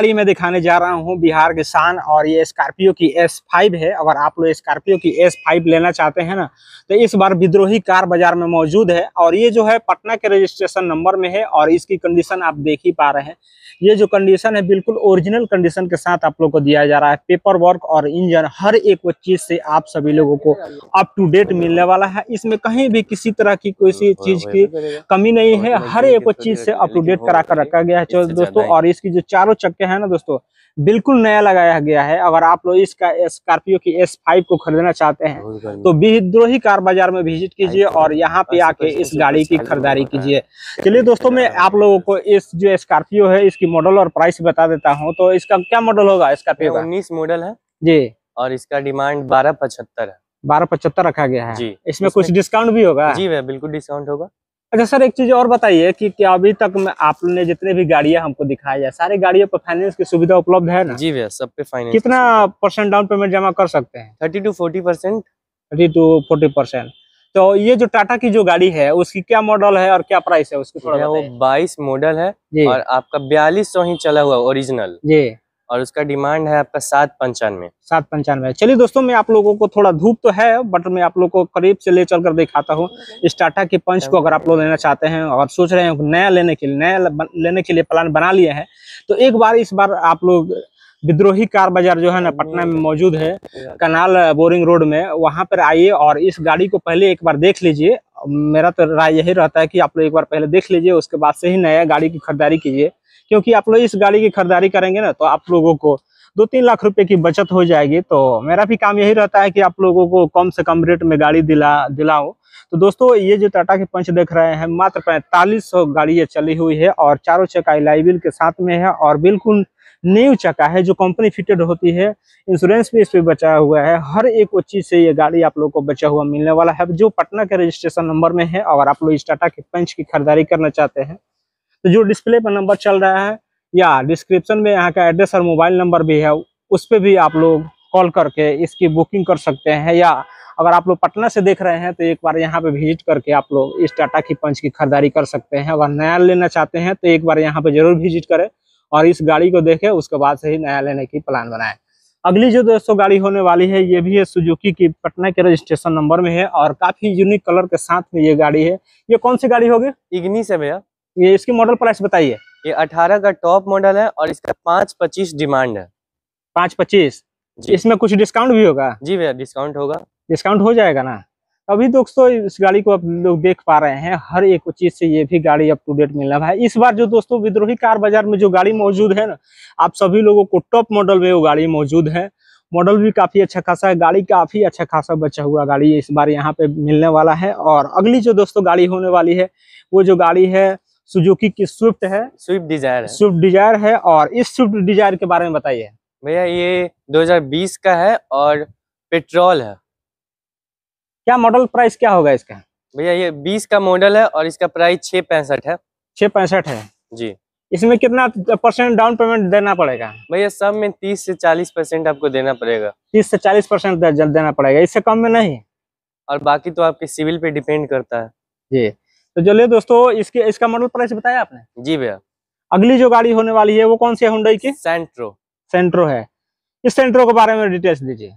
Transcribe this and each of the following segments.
गाड़ी मैं दिखाने जा रहा हूँ बिहार के शान और ये स्कॉर्पियो की एस है अगर आप लोग स्कॉर्पियो की एस लेना चाहते हैं ना तो इस बार विद्रोही कार बाजार में मौजूद है और ये जो है पटना के रजिस्ट्रेशन नंबर में है और इसकी कंडीशन आप देख ही पा रहे हैं ये जो कंडीशन है बिल्कुल ओरिजिनल कंडीशन के साथ आप लोग को दिया जा रहा है पेपर वर्क और इंजन हर एक वो चीज़ से आप सभी लोगों को अप टू डेट मिलने वाला है इसमें कहीं भी किसी तरह की कोई सी हाँ, चीज़ की तो कमी नहीं है हर एक वो तो चीज़ से अप टू डेट करा कर रखा गया है दोस्तों और इसकी जो चारों चक्के है ना दोस्तों बिल्कुल नया लगाया गया है अगर आप लोग इसका स्कॉर्पियो की एस फाइव को खरीदना चाहते हैं तो विद्रोही कार बाजार में विजिट कीजिए और यहाँ पे आके इस गाड़ी की खरीदारी कीजिए चलिए दोस्तों मैं आप लोगों को इस जो स्कॉर्पियो है इसकी मॉडल और प्राइस बता देता हूँ तो इसका क्या मॉडल होगा स्कॉर्पियो उन्नीस मॉडल है जी और इसका डिमांड बारह पचहत्तर है बारह पचहत्तर रखा गया है जी इसमें इसमें कुछ डिस्काउंट भी होगा जी भैया बिल्कुल डिस्काउंट होगा अच्छा सर एक चीज और बताइए कि क्या अभी तक में आपने जितने भी गाड़ियाँ हमको दिखाई है सारे गाड़ियों पर फाइनेंस की सुविधा उपलब्ध है ना जी भैया सब पे फाइनेंस कितना परसेंट डाउन पेमेंट जमा कर सकते हैं thirty to forty percent thirty to forty percent तो ये जो टाटा की जो गाड़ी है उसकी क्या मॉडल है और क्या प्राइस है उसकी थोड़ा वो बाईस मॉडल है और आपका बयालीस सौ ही चला हुआ ओरिजिनल जी और उसका डिमांड है आपका सात पंचानवे सात पंचानवे चलिए दोस्तों मैं आप लोगों को थोड़ा धूप तो है बट मैं आप लोग को करीब से ले चलकर दिखाता हूँ इस टाटा के पंच को अगर आप लोग लेना चाहते हैं और सोच रहे हैं नया लेने के लिए नया लेने के लिए प्लान बना लिए हैं तो एक बार इस बार आप लोग विद्रोही कार बाजार जो है ना पटना में मौजूद है कनाल बोरिंग रोड में वहाँ पर आइए और इस गाड़ी को पहले एक बार देख लीजिए मेरा तो राय यही रहता है कि आप लोग एक बार पहले देख लीजिए उसके बाद से ही नया गाड़ी की खरीदारी कीजिए क्योंकि आप लोग इस गाड़ी की खरीदारी करेंगे ना तो आप लोगों को दो तीन लाख रुपए की बचत हो जाएगी तो मेरा भी काम यही रहता है कि आप लोगों को कम से कम रेट में गाड़ी दिला दिलाओ तो दोस्तों ये जो टाटा के पंच देख रहे हैं मात्र पैंतालीस सौ गाड़ी ये चली हुई है और चारों चक्का लाइबिल के साथ में है और बिल्कुल न्यू चक्का है जो कंपनी फिटेड होती है इंश्योरेंस भी इस पर बचा हुआ है हर एक वो चीज़ से ये गाड़ी आप लोग को बचा हुआ मिलने वाला है जो पटना के रजिस्ट्रेशन नंबर में है और आप लोग इस टाटा के पंच की खरीदारी करना चाहते हैं तो जो डिस्प्ले पर नंबर चल रहा है या डिस्क्रिप्शन में यहाँ का एड्रेस और मोबाइल नंबर भी है उस पर भी आप लोग कॉल करके इसकी बुकिंग कर सकते हैं या अगर आप लोग पटना से देख रहे हैं तो एक बार यहाँ पे विजिट करके आप लोग इस टाटा की पंच की खरीदारी कर सकते हैं अगर नया लेना चाहते हैं तो एक बार यहाँ पे जरूर विजिट करें और इस गाड़ी को देखे उसके बाद से ही नया लेने की प्लान बनाए अगली जो दोस्तों गाड़ी होने वाली है ये भी है सुजुकी की पटना के रजिस्ट्रेशन नंबर में है और काफी यूनिक कलर के साथ में ये गाड़ी है ये कौन सी गाड़ी होगी इग्निस है भैया ये इसकी मॉडल प्राइस बताइए ये अठारह का टॉप मॉडल है और इसका पाँच पच्चीस डिमांड है पाँच पच्चीस इसमें कुछ डिस्काउंट भी होगा जी भैया डिस्काउंट होगा डिस्काउंट हो जाएगा ना अभी दोस्तों इस गाड़ी को आप लोग देख पा रहे हैं हर एक चीज से ये भी गाड़ी अप टू डेट मिलना है इस बार जो दोस्तों विद्रोही कार बाजार में जो गाड़ी मौजूद है ना आप सभी लोगों को टॉप मॉडल में वो गाड़ी मौजूद है मॉडल भी काफ़ी अच्छा खासा है गाड़ी काफ़ी अच्छा खासा बचा हुआ गाड़ी इस बार यहाँ पे मिलने वाला है और अगली जो दोस्तों गाड़ी होने वाली है वो जो गाड़ी है सुजुकी की स्विफ्ट है स्विफ्ट डिजायर स्विफ्ट डिजायर है और इस स्विफ्ट डिजायर के बारे में बताइए भैया ये 2020 का है और पेट्रोल है क्या मॉडल प्राइस क्या होगा इसका भैया ये बीस का मॉडल है और इसका प्राइस छह पैंसठ है छह पैंसठ है जी इसमें कितना परसेंट डाउन पेमेंट देना पड़ेगा भैया सब में तीस से चालीस परसेंट आपको देना पड़ेगा तीस से चालीस परसेंट देना पड़ेगा इससे कम में नहीं और बाकी तो आपके सिविल पे डिपेंड करता है जी तो चलिए दोस्तों इसके इसका मॉडल प्राइस बताया आपने जी भैया अगली जो गाड़ी होने वाली है वो कौन सी है हुडई की सेंट्रो सेंट्रो है इस सेंट्रो के बारे में डिटेल्स दीजिए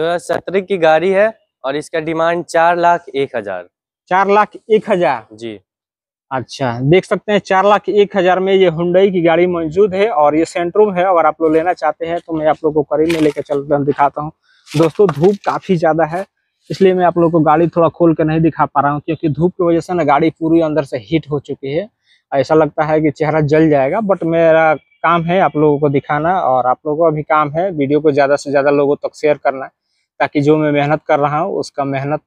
दो की गाड़ी है और इसका डिमांड चार लाख एक हजार चार लाख एक हजार जी अच्छा देख सकते हैं चार लाख एक हजार में ये हुडई की गाड़ी मौजूद है और ये सेंट्रोम है अगर आप लोग लेना चाहते हैं तो मैं आप लोग को करीब में लेकर चल दिखाता हूँ दोस्तों धूप काफी ज्यादा है इसलिए मैं आप लोग को गाड़ी थोड़ा खोल कर नहीं दिखा पा रहा हूँ क्योंकि धूप की वजह से ना गाड़ी पूरी अंदर से हीट हो चुकी है ऐसा लगता है कि चेहरा जल जाएगा बट मेरा काम है आप लोगों को दिखाना और आप लोगों को अभी काम है वीडियो को ज़्यादा से ज़्यादा लोगों तक शेयर करना ताकि जो मैं मेहनत कर रहा हूँ उसका मेहनत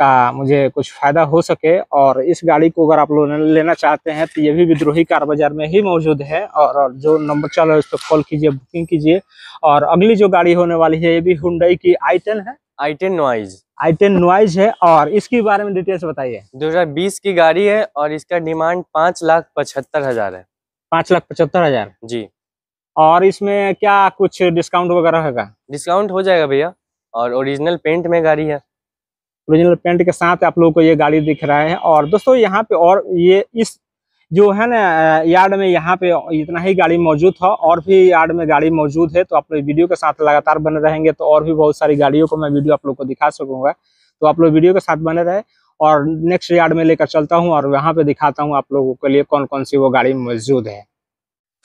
का मुझे कुछ फ़ायदा हो सके और इस गाड़ी को अगर आप लोग लेना चाहते हैं तो ये भी विद्रोही कार बाज़ार में ही मौजूद है और जो नंबर चल रहा है उस पर कॉल कीजिए बुकिंग कीजिए और अगली जो गाड़ी होने वाली है ये भी हुडई की आई टेन है item noise item noise है और इसके बारे में डिटेल्स बताइए 2020 की गाड़ी है और इसका डिमांड पाँच लाख पचहत्तर हजार है पाँच लाख पचहत्तर हजार जी और इसमें क्या कुछ डिस्काउंट वगैरह होगा डिस्काउंट हो जाएगा भैया और ओरिजिनल पेंट में गाड़ी है ओरिजिनल पेंट के साथ आप लोगों को ये गाड़ी दिख रहा है और दोस्तों यहाँ पे और ये इस जो है ना यार्ड में यहाँ पे इतना ही गाड़ी मौजूद था और भी यार्ड में गाड़ी मौजूद है तो आप लोग वीडियो के साथ लगातार बने रहेंगे तो और भी बहुत सारी गाड़ियों को मैं वीडियो आप लोग को दिखा सकूंगा तो आप लोग वीडियो के साथ बने रहे और नेक्स्ट यार्ड में लेकर चलता हूँ और वहाँ पे दिखाता हूँ आप लोगों के लिए कौन कौन सी वो गाड़ी मौजूद है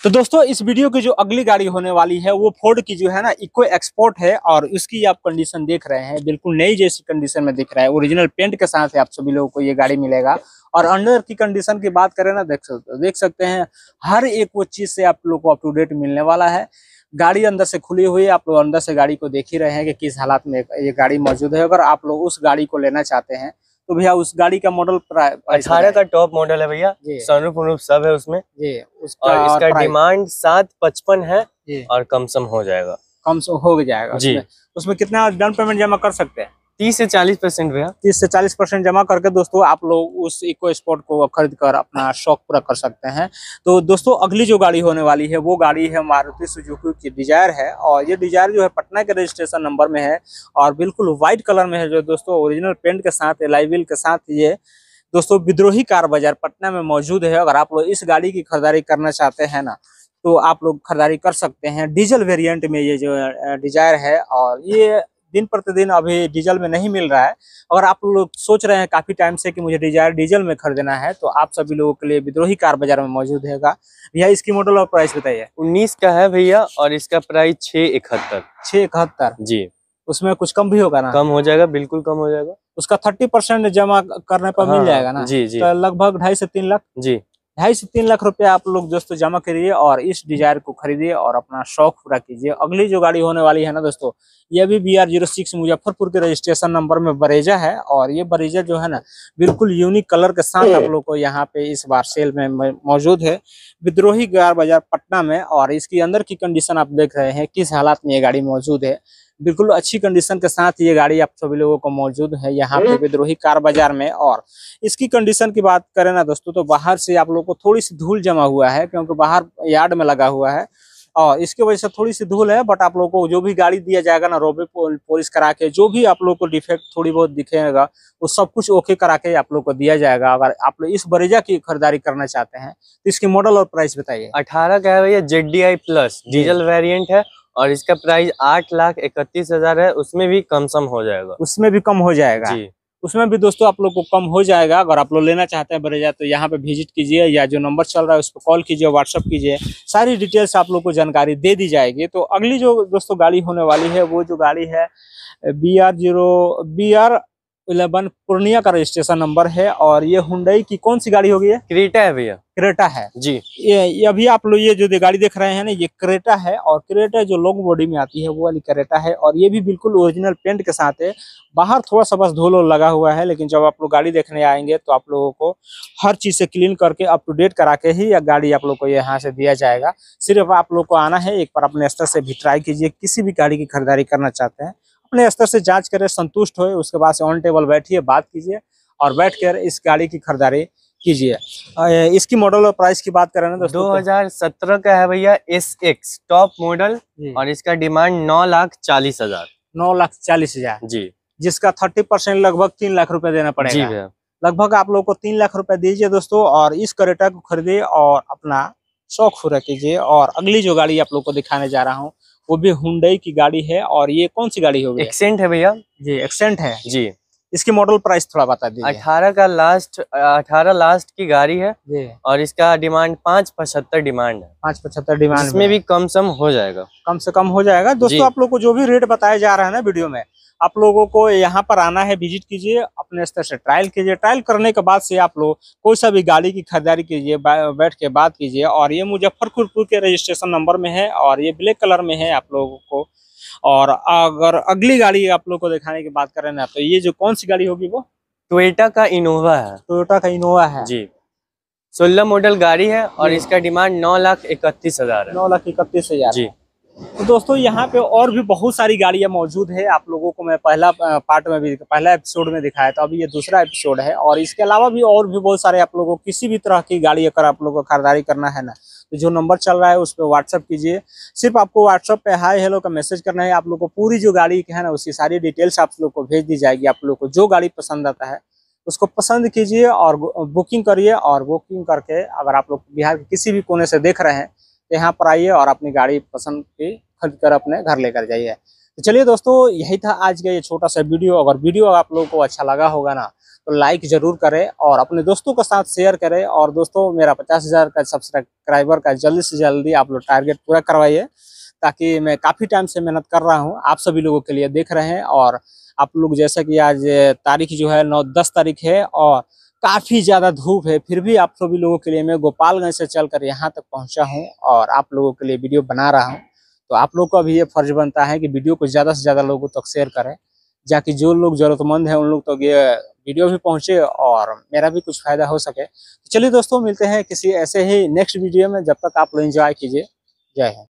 तो दोस्तों इस वीडियो की जो अगली गाड़ी होने वाली है वो फोर्ड की जो है ना इको एक्सपोर्ट है और उसकी आप कंडीशन देख रहे हैं बिल्कुल नई जैसी कंडीशन में दिख रहा है ओरिजिनल पेंट के साथ आप सभी लोगों को ये गाड़ी मिलेगा और अंडर की कंडीशन की बात करें ना देख सकते देख सकते हैं हर एक वो चीज़ से आप लोग को अप टू डेट मिलने वाला है गाड़ी अंदर से खुली हुई है आप लोग अंदर से गाड़ी को देख ही रहे हैं कि किस हालात में ये गाड़ी मौजूद है अगर आप लोग उस गाड़ी को लेना चाहते हैं तो भैया उस गाड़ी का मॉडल अठारह का टॉप मॉडल है भैया सनरूफ सब है उसमें जी उसका और इसका डिमांड सात पचपन है और कम सम हो जाएगा कम सम हो जाएगा जी उसमें कितना डाउन पेमेंट जमा कर सकते हैं तीस से चालीस परसेंट भैया तीस से चालीस परसेंट जमा करके दोस्तों आप लोग उस इको स्पोर्ट को खरीद कर अपना शौक पूरा कर सकते हैं तो दोस्तों अगली जो गाड़ी होने वाली है वो गाड़ी है मारुति सुजुकी की डिजायर है और ये डिजायर जो है पटना के रजिस्ट्रेशन नंबर में है और बिल्कुल व्हाइट कलर में है जो दोस्तों ओरिजिनल पेंट के साथ एलाइविल के साथ ये दोस्तों विद्रोही कार बाजार पटना में मौजूद है अगर आप लोग इस गाड़ी की खरीदारी करना चाहते हैं ना तो आप लोग खरीदारी कर सकते हैं डीजल वेरिएंट में ये जो डिजायर है और ये दिन प्रतिदिन अभी डीजल में नहीं मिल रहा है अगर आप लोग सोच रहे हैं काफ़ी टाइम से कि मुझे डिजायर डीजल में खरीदना है तो आप सभी लोगों के लिए विद्रोही कार बाजार में मौजूद है भैया इसकी मॉडल और प्राइस बताइए उन्नीस का है भैया और इसका प्राइस छह इकहत्तर छः इकहत्तर जी उसमें कुछ कम भी होगा ना कम हो जाएगा बिल्कुल कम हो जाएगा उसका थर्टी परसेंट जमा करने पर हाँ, मिल जाएगा ना जी जी तो लगभग ढाई से तीन लाख जी ढाई से तीन लाख रुपया आप लोग दोस्तों जमा करिए और इस डिजायर को खरीदिए और अपना शौक पूरा कीजिए अगली जो गाड़ी होने वाली है ना दोस्तों ये भी B R zero six Muzaffarpur के रजिस्ट्रेशन नंबर में बरेजा है और ये बरेजा जो है ना बिल्कुल यूनिक कलर के साथ आप लोग को यहाँ पे इस बार सेल में मौजूद है विद्रोही गार बाजार पटना में और इसके अंदर की कंडीशन आप देख रहे हैं किस हालात में ये गाड़ी मौजूद है बिल्कुल अच्छी कंडीशन के साथ ये गाड़ी आप सभी लोगों को मौजूद है यहाँ पे विद्रोही कार बाजार में और इसकी कंडीशन की बात करें ना दोस्तों तो बाहर से आप लोगों को थोड़ी सी धूल जमा हुआ है क्योंकि बाहर यार्ड में लगा हुआ है और इसके वजह से थोड़ी सी धूल है बट आप लोगों को जो भी गाड़ी दिया जाएगा ना रोबे पॉलिश करा के जो भी आप लोग को डिफेक्ट थोड़ी बहुत दिखेगा वो सब कुछ ओके करा के आप लोग को दिया जाएगा अगर आप लोग इस बरेजा की खरीदारी करना चाहते हैं तो इसके मॉडल और प्राइस बताइए अठारह का है भैया जेड प्लस डीजल वेरियंट है और इसका प्राइस आठ लाख इकतीस हजार है उसमें भी कम सम हो जाएगा उसमें भी कम हो जाएगा जी उसमें भी दोस्तों आप लोग को कम हो जाएगा अगर आप लोग लेना चाहते हैं बरेजा तो यहाँ पे विजिट कीजिए या जो नंबर चल रहा है उस पर कॉल कीजिए व्हाट्सअप कीजिए सारी डिटेल्स आप लोग को जानकारी दे दी जाएगी तो अगली जो दोस्तों गाड़ी होने वाली है वो जो गाड़ी है B R zero B R eleven Purnia का रजिस्ट्रेशन नंबर है और ये हुडई की कौन सी गाड़ी होगी क्रेटा है भैया क्रेटा है जी ये, अभी आप लोग ये जो गाड़ी देख रहे हैं ना ये क्रेटा है और क्रेटा जो लॉन्ग बॉडी में आती है वो वाली क्रेटा है और ये भी बिल्कुल ओरिजिनल पेंट के साथ है बाहर थोड़ा सा बस धूल लगा हुआ है लेकिन जब आप लोग गाड़ी देखने आएंगे तो आप लोगों को हर चीज से क्लीन करके अप टू डेट करा के ही गाड़ी आप लोग को यहाँ से दिया जाएगा सिर्फ आप लोग को आना है एक बार अपने स्तर से भी ट्राई कीजिए किसी भी गाड़ी की खरीदारी करना चाहते हैं अपने स्तर से जांच करें संतुष्ट होए उसके बाद से ऑन टेबल बैठिए बात कीजिए और बैठ कर इस गाड़ी की खरीदारी कीजिए इसकी मॉडल और प्राइस की बात करें ना तो- दो हजार सत्रह का है भैया एस एक्स टॉप मॉडल और इसका डिमांड नौ लाख चालीस हजार नौ लाख चालीस हजार जी जिसका थर्टी परसेंट लगभग तीन लाख रुपए देना पड़ेगा जी लगभग आप लोग को तीन लाख रुपए दीजिए दोस्तों और इस करेटा को खरीदिए और अपना शौक पूरा कीजिए और अगली जो गाड़ी आप लोग को दिखाने जा रहा हूँ वो भी हुडई की गाड़ी है और ये कौन सी गाड़ी होगी एक्सेंट है भैया जी एक्सेंट है जी इसकी मॉडल प्राइस थोड़ा बता दीजिए अठारह का लास्ट अठारह लास्ट की गाड़ी है और इसका डिमांड पाँच पचहत्तर डिमांड है पाँच पचहत्तर डिमांड इसमें भी कम सम हो जाएगा कम से कम हो जाएगा दोस्तों आप लोग को जो भी रेट बताया जा रहा है ना वीडियो में आप लोगों को यहाँ पर आना है विजिट कीजिए अपने स्तर से ट्रायल कीजिए ट्रायल करने के बाद से आप लोग कोई सा भी गाड़ी की खरीदारी कीजिए बैठ के बात कीजिए और ये मुजफ्फरपुर के रजिस्ट्रेशन नंबर में है और ये ब्लैक कलर में है आप लोगों को और अगर अगली गाड़ी आप लोग को दिखाने की बात करें ना तो ये जो कौन सी गाड़ी होगी वो टोयोटा का इनोवा है टोयोटा का इनोवा है जी सोलह मॉडल गाड़ी है और इसका डिमांड नौ लाख इकतीस हजार नौ लाख इकतीस हजार जी तो दोस्तों यहाँ पे और भी बहुत सारी गाड़ियाँ मौजूद है आप लोगों को मैं पहला पार्ट में भी पहला एपिसोड में दिखाया था अभी ये दूसरा एपिसोड है और इसके अलावा भी और भी बहुत सारे आप लोगों को किसी भी तरह की गाड़ी अगर आप लोगों को खरीदारी करना है ना तो जो नंबर चल रहा है उस पर व्हाट्सअप कीजिए सिर्फ आपको व्हाट्सअप पे हाई हेलो का मैसेज करना है आप लोग को पूरी जो गाड़ी है ना उसकी सारी डिटेल्स आप लोग को भेज दी जाएगी आप लोग को जो गाड़ी पसंद आता है उसको पसंद कीजिए और बुकिंग करिए और बुकिंग करके अगर आप लोग बिहार के किसी भी कोने से देख रहे हैं यहाँ पर आइए और अपनी गाड़ी पसंद की खरीद कर अपने घर लेकर जाइए तो चलिए दोस्तों यही था आज का ये छोटा सा वीडियो अगर वीडियो आप लोगों को अच्छा लगा होगा ना तो लाइक ज़रूर करें और अपने दोस्तों के साथ शेयर करें और दोस्तों मेरा पचास हज़ार का सब्सक्राइबर का जल्दी से जल्दी आप लोग टारगेट पूरा करवाइए ताकि मैं काफ़ी टाइम से मेहनत कर रहा हूँ आप सभी लोगों के लिए देख रहे हैं और आप लोग जैसा कि आज तारीख जो है नौ दस तारीख है और काफ़ी ज़्यादा धूप है फिर भी आप सभी लोगों के लिए मैं गोपालगंज से चलकर यहाँ तक पहुँचा हूँ और आप लोगों के लिए वीडियो बना रहा हूँ तो आप लोग का भी ये फर्ज बनता है कि वीडियो को ज़्यादा से ज़्यादा लोगों तक शेयर करें जाकि जो लोग ज़रूरतमंद है उन लोग तक ये वीडियो भी पहुंचे और मेरा भी कुछ फ़ायदा हो सके तो चलिए दोस्तों मिलते हैं किसी ऐसे ही नेक्स्ट वीडियो में जब तक आप लोग इंजॉय कीजिए जय हिंद